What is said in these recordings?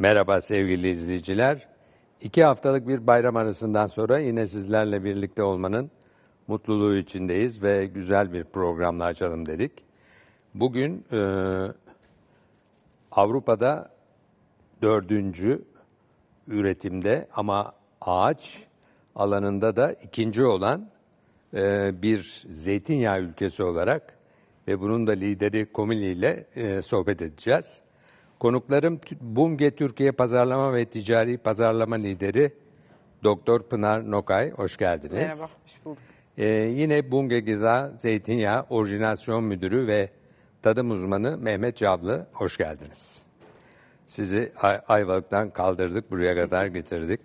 Merhaba sevgili izleyiciler. İki haftalık bir bayram arasından sonra yine sizlerle birlikte olmanın mutluluğu içindeyiz ve güzel bir programla açalım dedik. Bugün e, Avrupa'da dördüncü üretimde ama ağaç alanında da ikinci olan e, bir zeytinyağı ülkesi olarak ve bunun da lideri Komili ile e, sohbet edeceğiz. Konuklarım Bunge Türkiye Pazarlama ve Ticari Pazarlama Lideri Doktor Pınar Nokay. Hoş geldiniz. Merhaba, hoş bulduk. Ee, yine Bunge Gıda Zeytinyağı Orijinasyon Müdürü ve Tadım Uzmanı Mehmet Cavlı. Hoş geldiniz. Sizi Ay- Ayvalık'tan kaldırdık, buraya kadar getirdik.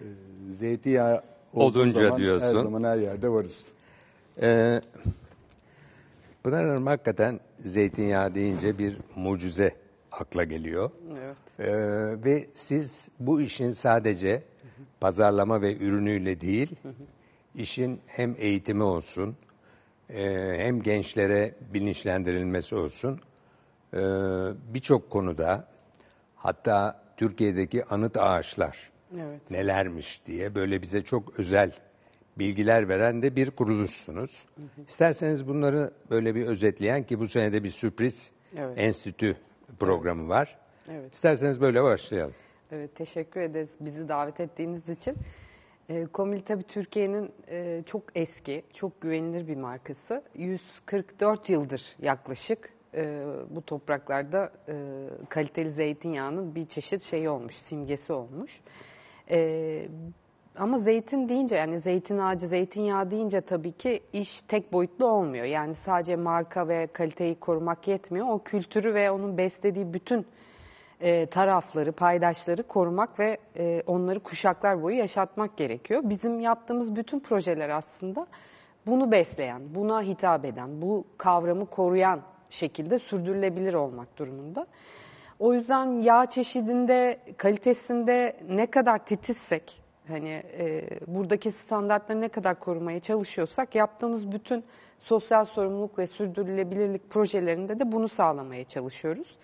Ee, zeytinyağı olduğunca zaman diyorsun. her zaman her yerde varız. Ee, Pınar Hanım hakikaten zeytinyağı deyince bir mucize akla geliyor. Evet. Ee, ve siz bu işin sadece pazarlama ve ürünüyle değil, işin hem eğitimi olsun, e, hem gençlere bilinçlendirilmesi olsun, e, birçok konuda hatta Türkiye'deki anıt ağaçlar evet. nelermiş diye böyle bize çok özel bilgiler veren de bir kuruluşsunuz. Hı hı. İsterseniz bunları böyle bir özetleyen ki bu senede bir sürpriz evet. enstitü programı var. Evet. İsterseniz böyle başlayalım. Evet teşekkür ederiz bizi davet ettiğiniz için. E, Komil tabii Türkiye'nin e, çok eski, çok güvenilir bir markası. 144 yıldır yaklaşık e, bu topraklarda e, kaliteli zeytinyağının bir çeşit şeyi olmuş, simgesi olmuş. Ama zeytin deyince yani zeytin ağacı, zeytinyağı deyince tabii ki iş tek boyutlu olmuyor. Yani sadece marka ve kaliteyi korumak yetmiyor. O kültürü ve onun beslediği bütün e, tarafları, paydaşları korumak ve e, onları kuşaklar boyu yaşatmak gerekiyor. Bizim yaptığımız bütün projeler aslında bunu besleyen, buna hitap eden, bu kavramı koruyan şekilde sürdürülebilir olmak durumunda. O yüzden yağ çeşidinde, kalitesinde ne kadar titizsek, Hani e, buradaki standartları ne kadar korumaya çalışıyorsak yaptığımız bütün sosyal sorumluluk ve sürdürülebilirlik projelerinde de bunu sağlamaya çalışıyoruz.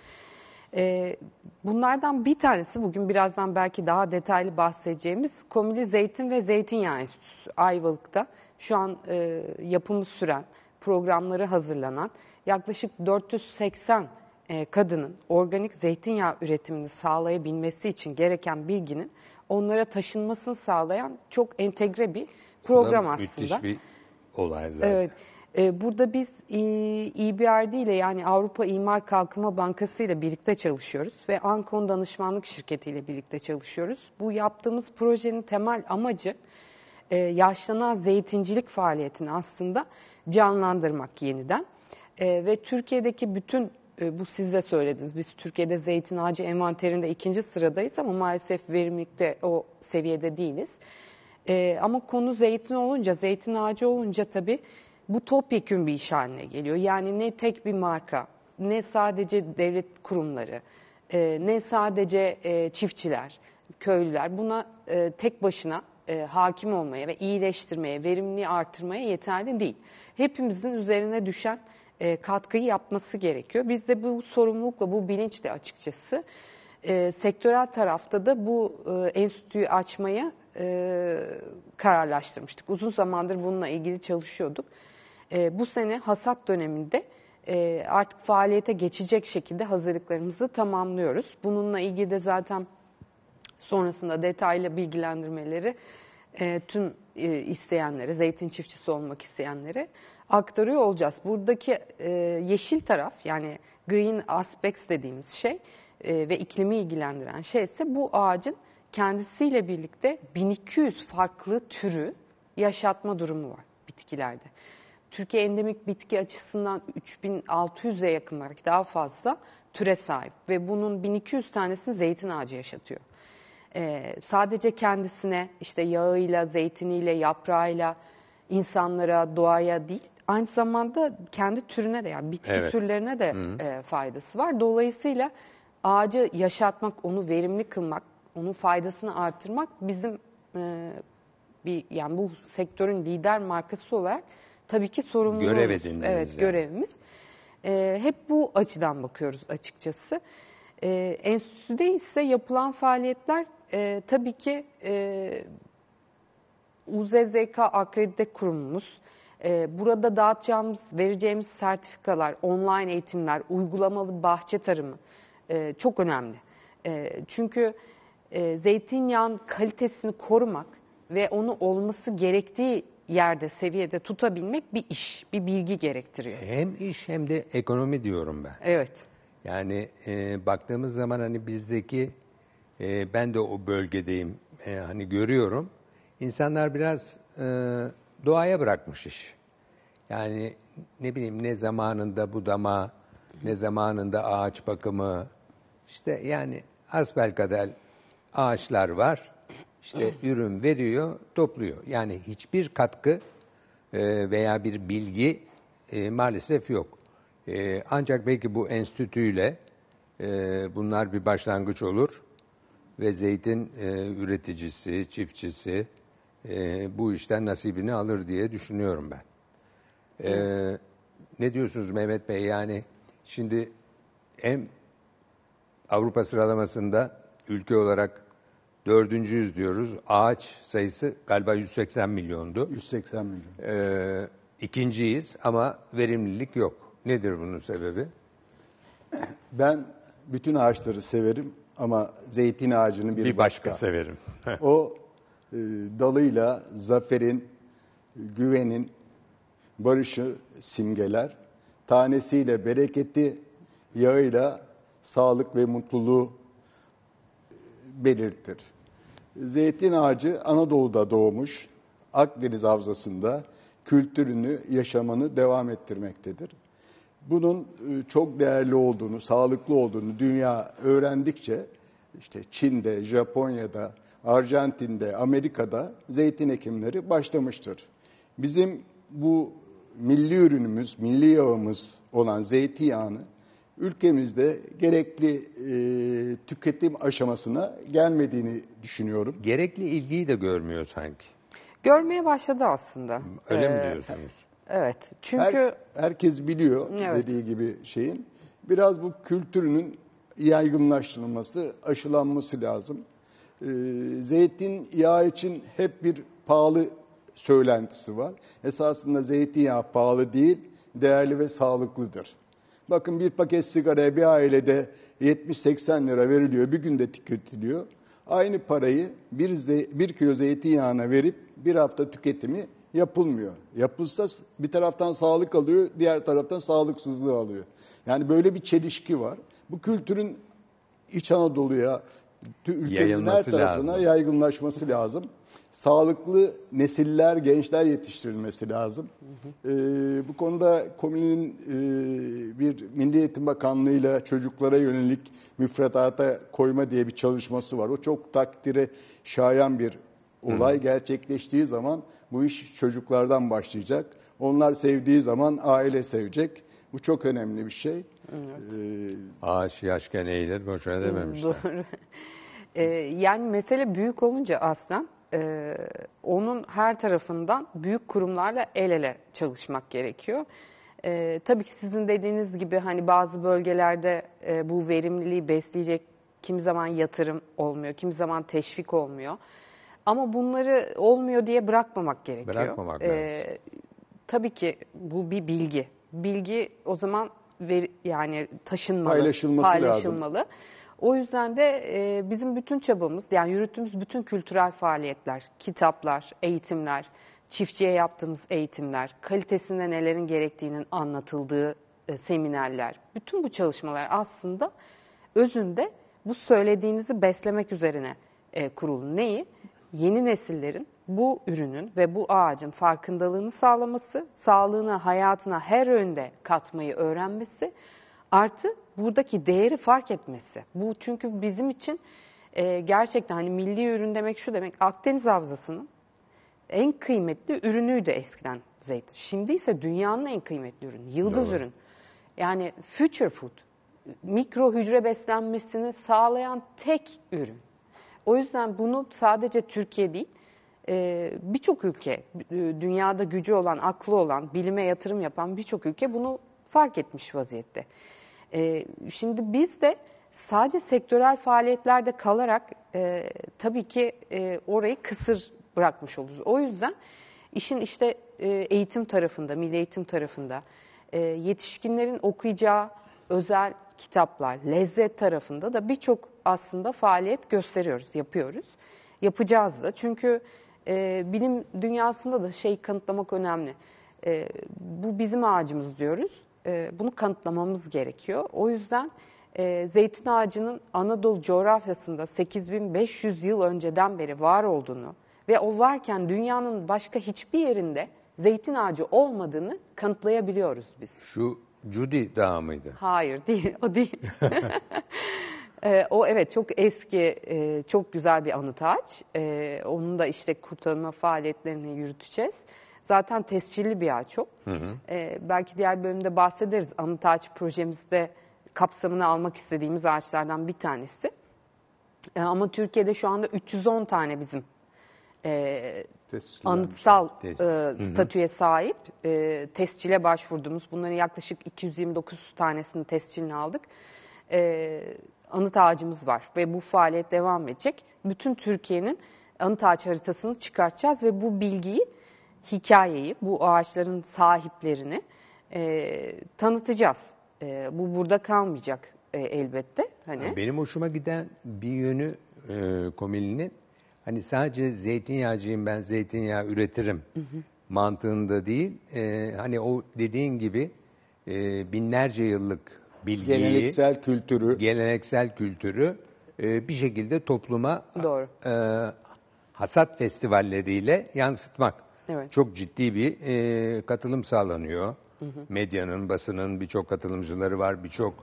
E, bunlardan bir tanesi bugün birazdan belki daha detaylı bahsedeceğimiz Komili Zeytin ve Zeytinyağı Enstitüsü Ayvalık'ta şu an e, yapımı süren, programları hazırlanan yaklaşık 480 e, kadının organik zeytinyağı üretimini sağlayabilmesi için gereken bilginin onlara taşınmasını sağlayan çok entegre bir program aslında. Müthiş bir olay zaten. Evet. Ee, burada biz İBRD e, e ile yani Avrupa İmar Kalkınma Bankası ile birlikte çalışıyoruz ve Ankon Danışmanlık Şirketi ile birlikte çalışıyoruz. Bu yaptığımız projenin temel amacı e, yaşlanan zeytincilik faaliyetini aslında canlandırmak yeniden ve Türkiye'deki bütün e, bu siz de söylediniz. Biz Türkiye'de zeytin ağacı envanterinde ikinci sıradayız ama maalesef verimlilikte o seviyede değiliz. E, ama konu zeytin olunca, zeytin ağacı olunca tabii bu topyekün bir iş haline geliyor. Yani ne tek bir marka, ne sadece devlet kurumları, e, ne sadece e, çiftçiler, köylüler buna e, tek başına e, hakim olmaya ve iyileştirmeye, verimliliği artırmaya yeterli değil. Hepimizin üzerine düşen e, katkıyı yapması gerekiyor. Biz de bu sorumlulukla, bu bilinçle açıkçası e, sektörel tarafta da bu e, enstitüyü açmaya e, kararlaştırmıştık. Uzun zamandır bununla ilgili çalışıyorduk. E, bu sene hasat döneminde e, artık faaliyete geçecek şekilde hazırlıklarımızı tamamlıyoruz. Bununla ilgili de zaten sonrasında detaylı bilgilendirmeleri e, tüm e, isteyenlere, zeytin çiftçisi olmak isteyenleri aktarıyor olacağız. Buradaki e, yeşil taraf yani green aspects dediğimiz şey e, ve iklimi ilgilendiren şey ise bu ağacın kendisiyle birlikte 1200 farklı türü yaşatma durumu var bitkilerde. Türkiye endemik bitki açısından 3600'e yakın belki daha fazla türe sahip ve bunun 1200 tanesini zeytin ağacı yaşatıyor e, sadece kendisine işte yağıyla, zeytiniyle, yaprağıyla insanlara, doğaya değil aynı zamanda kendi türüne de yani bitki evet. türlerine de e, faydası var. Dolayısıyla ağacı yaşatmak, onu verimli kılmak, onun faydasını artırmak bizim e, bir yani bu sektörün lider markası olarak tabii ki sorumluluğumuz. Görev edindiğimiz. Evet yani. görevimiz. E, hep bu açıdan bakıyoruz açıkçası. E, enstitüde ise yapılan faaliyetler e, tabii ki e, UZZK akredite kurumumuz. E, burada dağıtacağımız, vereceğimiz sertifikalar, online eğitimler, uygulamalı bahçe tarımı e, çok önemli. E, çünkü e, zeytinyağın kalitesini korumak ve onu olması gerektiği yerde, seviyede tutabilmek bir iş, bir bilgi gerektiriyor. Hem iş hem de ekonomi diyorum ben. Evet. Yani e, baktığımız zaman hani bizdeki e, ben de o bölgedeyim. E, hani görüyorum. İnsanlar biraz e, doğaya bırakmış iş. Yani ne bileyim ne zamanında budama, ne zamanında ağaç bakımı. İşte yani asbelkader ağaçlar var. İşte ürün veriyor, topluyor. Yani hiçbir katkı e, veya bir bilgi e, maalesef yok. E, ancak belki bu enstitüyle e, bunlar bir başlangıç olur ve zeytin e, üreticisi, çiftçisi e, bu işten nasibini alır diye düşünüyorum ben. E, ne diyorsunuz Mehmet Bey? Yani şimdi hem Avrupa sıralamasında ülke olarak dördüncüyüz diyoruz. Ağaç sayısı galiba 180 milyondu. 180 milyon. Ee, ikinciyiz ama verimlilik yok. Nedir bunun sebebi? Ben bütün ağaçları severim ama zeytin ağacını bir, bir başka. başka severim. o e, dalıyla zaferin, güvenin, barışı simgeler. Tanesiyle bereketi, yağıyla sağlık ve mutluluğu e, belirtir. Zeytin ağacı Anadolu'da doğmuş, Akdeniz havzasında kültürünü, yaşamını devam ettirmektedir. Bunun e, çok değerli olduğunu, sağlıklı olduğunu dünya öğrendikçe işte Çin'de, Japonya'da, Arjantin'de, Amerika'da zeytin ekimleri başlamıştır. Bizim bu milli ürünümüz, milli yağımız olan zeytinyağını ülkemizde gerekli e, tüketim aşamasına gelmediğini düşünüyorum. Gerekli ilgiyi de görmüyor sanki. Görmeye başladı aslında. Öyle ee, mi diyorsunuz? Evet. Çünkü Her, herkes biliyor evet. dediği gibi şeyin. Biraz bu kültürünün yaygınlaştırılması, aşılanması lazım. Ee, zeytin yağı için hep bir pahalı söylentisi var. Esasında zeytinyağı pahalı değil, değerli ve sağlıklıdır. Bakın bir paket sigaraya bir ailede 70-80 lira veriliyor, bir günde tüketiliyor. Aynı parayı bir, bir kilo zeytinyağına verip bir hafta tüketimi yapılmıyor. Yapılsa bir taraftan sağlık alıyor, diğer taraftan sağlıksızlığı alıyor. Yani böyle bir çelişki var. Bu kültürün İç Anadolu'ya, ülkemizin her tarafına lazım. yaygınlaşması lazım. Sağlıklı nesiller, gençler yetiştirilmesi lazım. Ee, bu konuda komünün e, bir Milli Eğitim Bakanlığı'yla çocuklara yönelik müfredata koyma diye bir çalışması var. O çok takdire şayan bir Olay gerçekleştiği zaman bu iş çocuklardan başlayacak. Onlar sevdiği zaman aile sevecek. Bu çok önemli bir şey. Evet. Ee, Ağaç yaşken eğilir boşuna dememişler. Doğru. Ee, yani mesele büyük olunca aslında e, onun her tarafından büyük kurumlarla el ele çalışmak gerekiyor. E, tabii ki sizin dediğiniz gibi hani bazı bölgelerde e, bu verimliliği besleyecek kim zaman yatırım olmuyor, kim zaman teşvik olmuyor. Ama bunları olmuyor diye bırakmamak gerekiyor. Bırakmamak ee, lazım. tabii ki bu bir bilgi. Bilgi o zaman ver, yani taşınmalı, paylaşılması, paylaşılmalı. lazım. O yüzden de e, bizim bütün çabamız yani yürüttüğümüz bütün kültürel faaliyetler, kitaplar, eğitimler, çiftçiye yaptığımız eğitimler, kalitesinde nelerin gerektiğinin anlatıldığı e, seminerler, bütün bu çalışmalar aslında özünde bu söylediğinizi beslemek üzerine e, kurulu. Neyi? yeni nesillerin bu ürünün ve bu ağacın farkındalığını sağlaması, sağlığına, hayatına her önde katmayı öğrenmesi artı buradaki değeri fark etmesi. Bu çünkü bizim için e, gerçekten hani milli ürün demek şu demek Akdeniz Havzası'nın en kıymetli ürünüydü eskiden zeytin. Şimdi ise dünyanın en kıymetli ürünü, yıldız Doğru. ürün. Yani future food, mikro hücre beslenmesini sağlayan tek ürün. O yüzden bunu sadece Türkiye değil, e, birçok ülke, e, dünyada gücü olan, aklı olan, bilime yatırım yapan birçok ülke bunu fark etmiş vaziyette. E, şimdi biz de sadece sektörel faaliyetlerde kalarak tabii ki orayı kısır bırakmış oluruz. O yüzden işin işte eğitim tarafında, milli eğitim tarafında yetişkinlerin okuyacağı özel kitaplar, lezzet tarafında da birçok aslında faaliyet gösteriyoruz, yapıyoruz. Yapacağız da çünkü e, bilim dünyasında da şey kanıtlamak önemli. E, bu bizim ağacımız diyoruz. E, bunu kanıtlamamız gerekiyor. O yüzden e, zeytin ağacının Anadolu coğrafyasında 8500 yıl önceden beri var olduğunu ve o varken dünyanın başka hiçbir yerinde zeytin ağacı olmadığını kanıtlayabiliyoruz biz. Şu Judy Dağı mıydı? Hayır değil, o değil. E, o evet çok eski, e, çok güzel bir anıtaç. E, ee, onun da işte kurtarma faaliyetlerini yürüteceğiz. Zaten tescilli bir ağaç o. Hı hı. E, belki diğer bölümde bahsederiz. Anıtaç projemizde kapsamını almak istediğimiz ağaçlardan bir tanesi. E, ama Türkiye'de şu anda 310 tane bizim e, anıtsal e, statüye sahip e, tescile başvurduğumuz bunların yaklaşık 229 tanesini tescilini aldık. E, anıt ağacımız var ve bu faaliyet devam edecek. Bütün Türkiye'nin anıt ağaç haritasını çıkartacağız ve bu bilgiyi, hikayeyi, bu ağaçların sahiplerini e, tanıtacağız. E, bu burada kalmayacak e, elbette. Hani. Benim hoşuma giden bir yönü e, komilinin hani sadece zeytinyağcıyım ben zeytinyağı üretirim hı hı. mantığında değil. E, hani o dediğin gibi e, binlerce yıllık bilgiyi, geleneksel kültürü, geleneksel kültürü e, bir şekilde topluma Doğru. E, hasat festivalleriyle yansıtmak. Evet. Çok ciddi bir e, katılım sağlanıyor. Hı hı. Medyanın, basının birçok katılımcıları var, birçok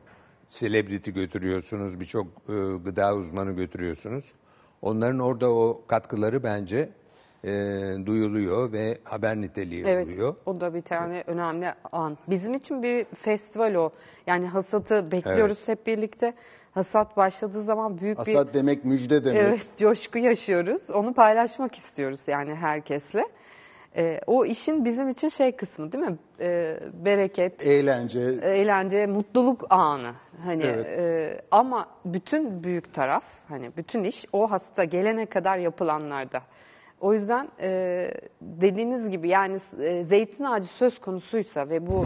selebriti götürüyorsunuz, birçok e, gıda uzmanı götürüyorsunuz. Onların orada o katkıları bence e, duyuluyor ve haber niteliği evet, oluyor. Evet o da bir tane evet. önemli an. Bizim için bir festival o. Yani hasatı bekliyoruz evet. hep birlikte. Hasat başladığı zaman büyük Hasat bir... Hasat demek müjde demek. Evet coşku yaşıyoruz. Onu paylaşmak istiyoruz yani herkesle. E, o işin bizim için şey kısmı değil mi? E, bereket, eğlence, eğlence, mutluluk anı. Hani evet. e, ama bütün büyük taraf, hani bütün iş o hasta gelene kadar yapılanlarda. O yüzden e, dediğiniz gibi yani e, zeytin ağacı söz konusuysa ve bu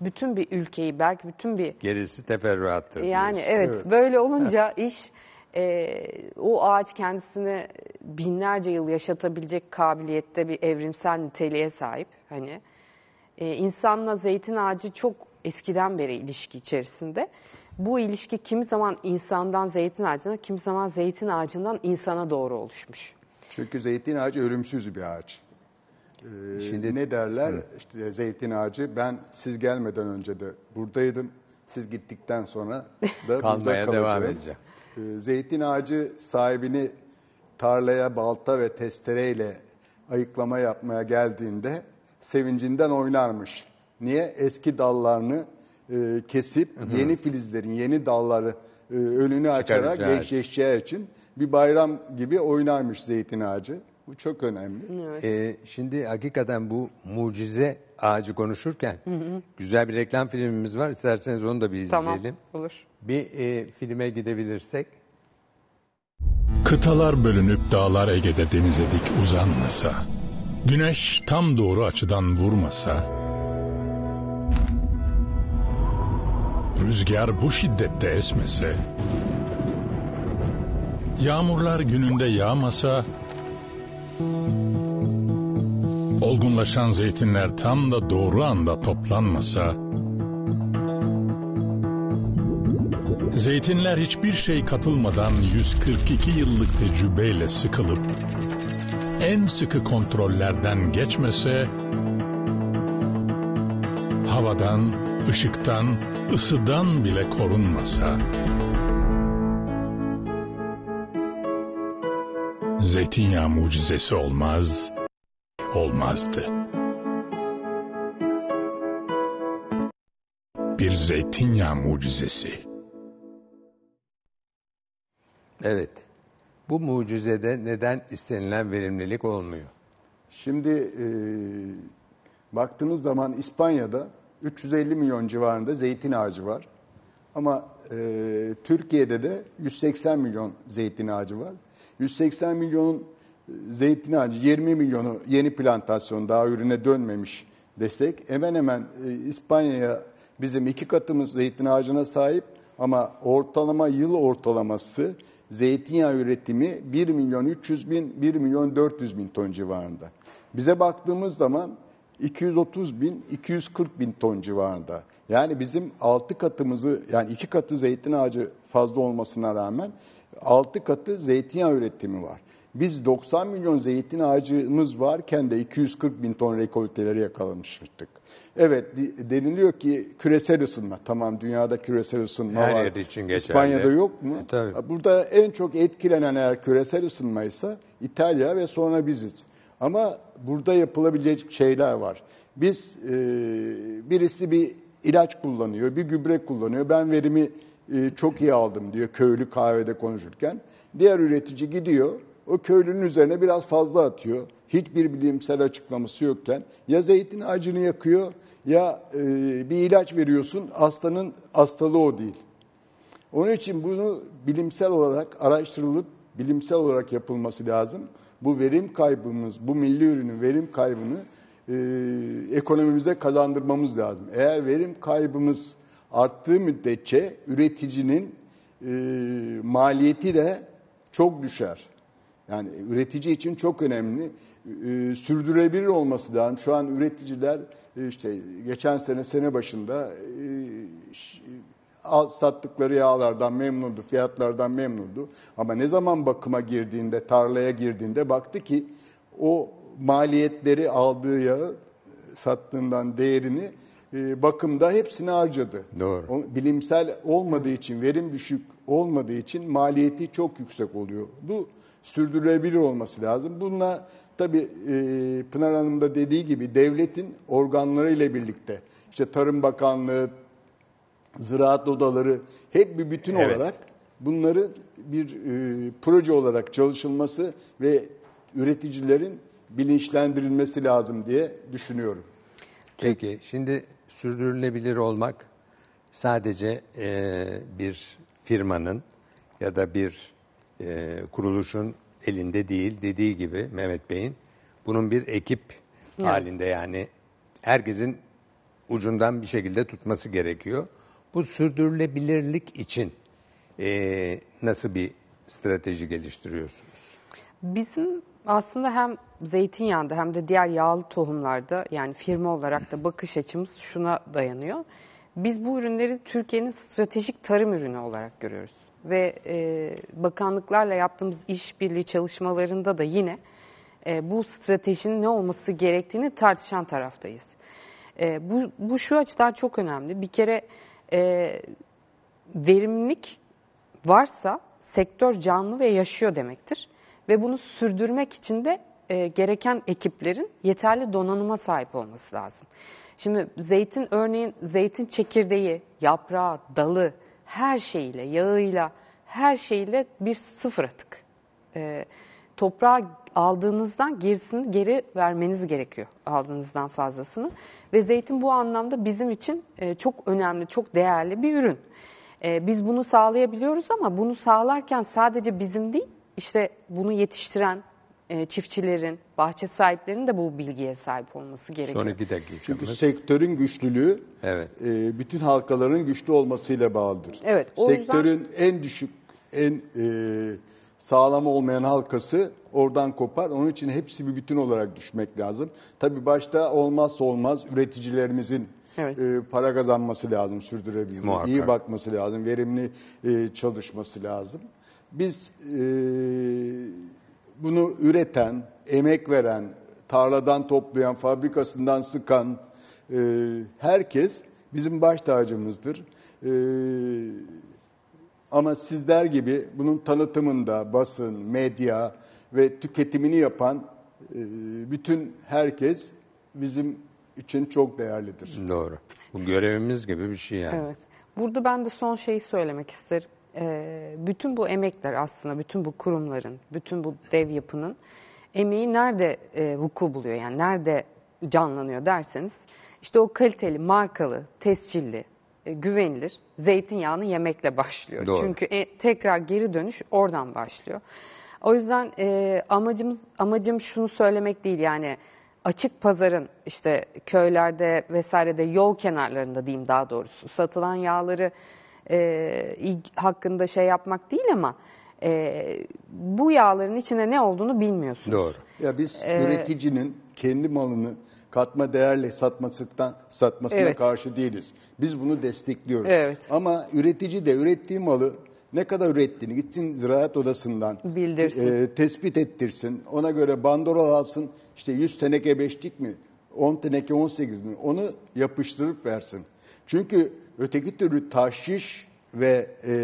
bütün bir ülkeyi belki bütün bir... Gerisi teferruattır. E, yani evet, evet böyle olunca iş e, o ağaç kendisini binlerce yıl yaşatabilecek kabiliyette bir evrimsel niteliğe sahip. Hani e, insanla zeytin ağacı çok eskiden beri ilişki içerisinde. Bu ilişki kimi zaman insandan zeytin ağacına, kimi zaman zeytin ağacından insana doğru oluşmuş. Çünkü zeytin ağacı ölümsüz bir ağaç. Ee, Şimdi ne derler? Evet. İşte zeytin ağacı ben siz gelmeden önce de buradaydım. Siz gittikten sonra da burada kalacağım. devam edeceğim. Ee, zeytin ağacı sahibini tarlaya balta ve testereyle ayıklama yapmaya geldiğinde sevincinden oynarmış. Niye? Eski dallarını e, kesip yeni filizlerin, yeni dalları e, önünü açarak Çıkaracağız. gençleşeceği için bir bayram gibi oynarmış zeytin ağacı. Bu çok önemli. Evet. Ee, şimdi hakikaten bu mucize ağacı konuşurken hı hı. güzel bir reklam filmimiz var. İsterseniz onu da bir izleyelim. Tamam olur. Bir e, filme gidebilirsek. Kıtalar bölünüp dağlar Ege'de denize dik uzanmasa, güneş tam doğru açıdan vurmasa, rüzgar bu şiddette esmese, Yağmurlar gününde yağmasa olgunlaşan zeytinler tam da doğru anda toplanmasa zeytinler hiçbir şey katılmadan 142 yıllık tecrübeyle sıkılıp en sıkı kontrollerden geçmese havadan, ışıktan, ısıdan bile korunmasa zeytinyağı mucizesi olmaz, olmazdı. Bir zeytinyağı mucizesi. Evet. Bu mucizede neden istenilen verimlilik olmuyor? Şimdi e, baktığınız zaman İspanya'da 350 milyon civarında zeytin ağacı var. Ama e, Türkiye'de de 180 milyon zeytin ağacı var. 180 milyonun e, zeytin ağacı, 20 milyonu yeni plantasyon daha ürüne dönmemiş desek hemen hemen e, İspanya'ya bizim iki katımız zeytin ağacına sahip ama ortalama yıl ortalaması zeytinyağı üretimi 1 milyon 300 bin, 1 milyon 400 bin ton civarında. Bize baktığımız zaman 230 bin, 240 bin ton civarında. Yani bizim 6 katımızı yani 2 katı zeytin ağacı fazla olmasına rağmen 6 katı zeytinyağı üretimi var. Biz 90 milyon zeytin ağacımız varken de 240 bin ton rekolteleri yakalamıştık. Evet deniliyor ki küresel ısınma. Tamam dünyada küresel ısınma her var. için geçerli. İspanya'da yok mu? E, tabii. Burada en çok etkilenen eğer küresel ısınmaysa İtalya ve sonra biziz. Ama burada yapılabilecek şeyler var. Biz e, birisi bir ilaç kullanıyor, bir gübre kullanıyor. Ben verimi e, çok iyi aldım diyor köylü kahvede konuşurken. Diğer üretici gidiyor o köylünün üzerine biraz fazla atıyor. Hiçbir bilimsel açıklaması yokken ya zeytin acını yakıyor ya e, bir ilaç veriyorsun hastanın hastalığı o değil. Onun için bunu bilimsel olarak araştırılıp bilimsel olarak yapılması lazım. Bu verim kaybımız, bu milli ürünün verim kaybını e, ekonomimize kazandırmamız lazım. Eğer verim kaybımız arttığı müddetçe üreticinin e, maliyeti de çok düşer. Yani üretici için çok önemli. E, sürdürülebilir olması lazım. Şu an üreticiler e, işte geçen sene sene başında e, sattıkları yağlardan memnundu, fiyatlardan memnundu. Ama ne zaman bakıma girdiğinde, tarlaya girdiğinde baktı ki o maliyetleri aldığı yağı sattığından değerini e, bakımda hepsini harcadı. Doğru. bilimsel olmadığı için, verim düşük olmadığı için maliyeti çok yüksek oluyor. Bu sürdürülebilir olması lazım. Bununla tabii e, Pınar Hanım da dediği gibi devletin organları ile birlikte işte Tarım Bakanlığı, Ziraat Odaları hep bir bütün evet. olarak bunları bir e, proje olarak çalışılması ve üreticilerin bilinçlendirilmesi lazım diye düşünüyorum. Peki şimdi sürdürülebilir olmak sadece e, bir firmanın ya da bir e, kuruluşun elinde değil dediği gibi Mehmet Bey'in bunun bir ekip evet. halinde yani herkesin ucundan bir şekilde tutması gerekiyor. Bu sürdürülebilirlik için e, nasıl bir strateji geliştiriyorsunuz? Bizim aslında hem zeytinyağında hem de diğer yağlı tohumlarda yani firma olarak da bakış açımız şuna dayanıyor. Biz bu ürünleri Türkiye'nin stratejik tarım ürünü olarak görüyoruz. Ve e, bakanlıklarla yaptığımız işbirliği çalışmalarında da yine e, bu stratejinin ne olması gerektiğini tartışan taraftayız. E, bu, bu şu açıdan çok önemli. Bir kere e, verimlilik varsa sektör canlı ve yaşıyor demektir ve bunu sürdürmek için de e, gereken ekiplerin yeterli donanıma sahip olması lazım. Şimdi zeytin örneğin zeytin çekirdeği, yaprağı, dalı her şeyiyle, yağıyla, her şeyiyle bir sıfır atık. E, toprağa aldığınızdan gerisini geri vermeniz gerekiyor aldığınızdan fazlasını. Ve zeytin bu anlamda bizim için e, çok önemli, çok değerli bir ürün. E, biz bunu sağlayabiliyoruz ama bunu sağlarken sadece bizim değil, işte bunu yetiştiren e, çiftçilerin, bahçe sahiplerinin de bu bilgiye sahip olması gerekiyor. Sonraki dakikamız. Çünkü sektörün güçlülüğü evet. e, bütün halkaların güçlü olmasıyla bağlıdır. Evet. O Sektörün yüzden... en düşük, en e, sağlam olmayan halkası oradan kopar. Onun için hepsi bir bütün olarak düşmek lazım. Tabii başta olmazsa olmaz üreticilerimizin evet. E, para kazanması lazım sürdürebilmek, iyi bakması lazım, verimli e, çalışması lazım. Biz e, bunu üreten, emek veren, tarladan toplayan, fabrikasından sıkan e, herkes bizim baş tacımızdır. E, ama sizler gibi bunun tanıtımında basın, medya ve tüketimini yapan e, bütün herkes bizim için çok değerlidir. Doğru. Bu görevimiz gibi bir şey yani. Evet. Burada ben de son şeyi söylemek isterim e, bütün bu emekler aslında, bütün bu kurumların, bütün bu dev yapının emeği nerede e, vuku buluyor? Yani nerede canlanıyor derseniz işte o kaliteli, markalı, tescilli, e, güvenilir zeytinyağını yemekle başlıyor. Doğru. Çünkü e, tekrar geri dönüş oradan başlıyor. O yüzden e, amacımız amacım şunu söylemek değil yani açık pazarın işte köylerde vesairede yol kenarlarında diyeyim daha doğrusu satılan yağları e, hakkında şey yapmak değil ama e, bu yağların içinde ne olduğunu bilmiyorsunuz. Doğru. Ya biz ee, üreticinin kendi malını katma değerle satmasından satmasına evet. karşı değiliz. Biz bunu destekliyoruz. Evet. Ama üretici de ürettiği malı ne kadar ürettiğini gitsin ziraat odasından Bildirsin. E, tespit ettirsin. Ona göre bandrol alsın. İşte 100 teneke beşlik mi? 10 teneke 18 mi? Onu yapıştırıp versin. Çünkü öteki türlü tahşiş ve e,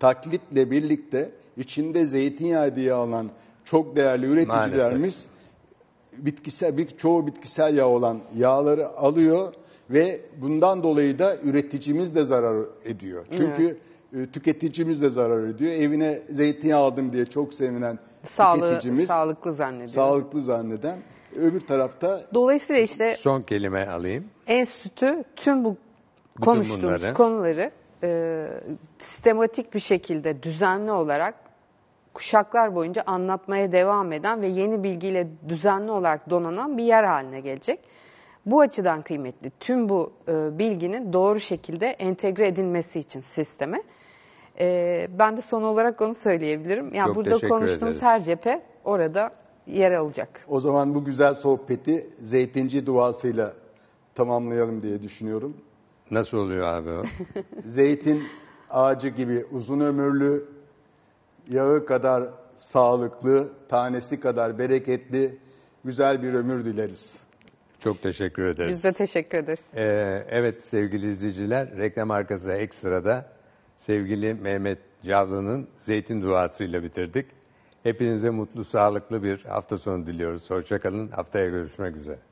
taklitle birlikte içinde zeytinyağı diye alan çok değerli üreticilerimiz Maalesef. bitkisel bir çoğu bitkisel yağ olan yağları alıyor ve bundan dolayı da üreticimiz de zarar ediyor. Çünkü evet. tüketicimiz de zarar ediyor. Evine zeytinyağı aldım diye çok sevinen Sağlığı, tüketicimiz sağlıklı zannediyor. Sağlıklı zanneden öbür tarafta Dolayısıyla işte son kelime alayım. en sütü tüm bu konuştuğumuz bunları. konuları e, sistematik bir şekilde düzenli olarak kuşaklar boyunca anlatmaya devam eden ve yeni bilgiyle düzenli olarak donanan bir yer haline gelecek. Bu açıdan kıymetli tüm bu e, bilginin doğru şekilde entegre edilmesi için sisteme. E, ben de son olarak onu söyleyebilirim. Yani Çok burada konuştuğumuz ederiz. her cephe orada yer alacak. O zaman bu güzel sohbeti zeytinci duasıyla tamamlayalım diye düşünüyorum. Nasıl oluyor abi o? Zeytin ağacı gibi uzun ömürlü, yağı kadar sağlıklı, tanesi kadar bereketli, güzel bir ömür dileriz. Çok teşekkür ederiz. Biz de teşekkür ederiz. Ee, evet sevgili izleyiciler, reklam arkası ekstrada sevgili Mehmet Cavlı'nın zeytin duasıyla bitirdik. Hepinize mutlu, sağlıklı bir hafta sonu diliyoruz. Hoşçakalın, haftaya görüşmek üzere.